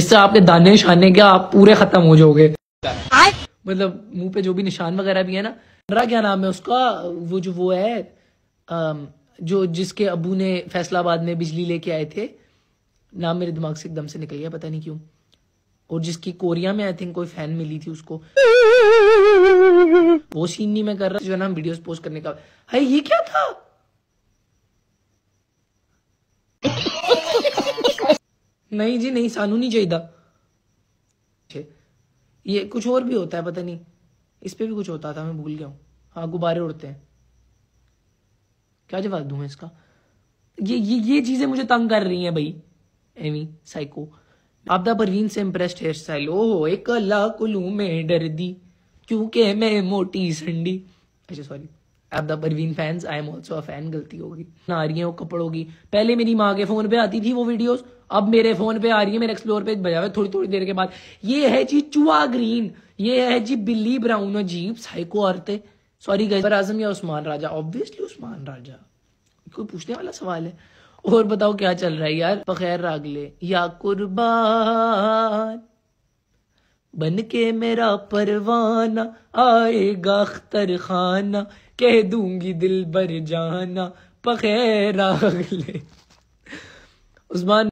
इससे आपके दाने शाने के आप पूरे खत्म हो जाओगे मतलब मुंह पे जो भी निशान वगैरह भी है ना मेरा क्या नाम है उसका वो जो वो है जो जिसके अबू ने फैसलाबाद में बिजली लेके आए थे नाम मेरे दिमाग से एकदम से निकल गया पता नहीं क्यों और जिसकी कोरिया में आई थिंक कोई फैन मिली थी उसको वो सीन नहीं मैं कर रहा जो है ना वीडियोस पोस्ट करने का अरे ये क्या था नहीं जी नहीं सानू नहीं चाहिए ये कुछ और भी होता है पता नहीं इस पर भी कुछ होता था मैं भूल गया हूँ हाँ गुब्बारे उड़ते हैं क्या जवाब दू मैं इसका ये ये ये चीज़ें मुझे तंग कर रही हैं भाई एमी साइको आपदा परवीन से इम्प्रेस्ड हेयर स्टाइल ओहो एक ला कुलू में डर दी क्योंकि मैं मोटी संडी अच्छा सॉरी अब the Parveen fans I am also a fan गलती होगी ना आ रही है वो कपड़ों की पहले मेरी माँ के फोन पे आती थी वो वीडियोज़ अब मेरे फोन पे आ रही है मेरे एक्सप्लोर पे बजा हुआ थोड़ी थोड़ी देर के बाद ये है जी चुआ ग्रीन ये है जी बिल्ली ब्राउन अजीब साइको औरते सॉरी गजर आजम या उस्मान राजा ऑब्वियसली उस्मान राजा कोई पूछने वाला सवाल है और बताओ क्या चल रहा है यार बखैर रागले या कुर्बान बन के मेरा परवाना आएगा अख्तर खाना कह दूंगी दिल भर जाना बखैर रागले उस्मान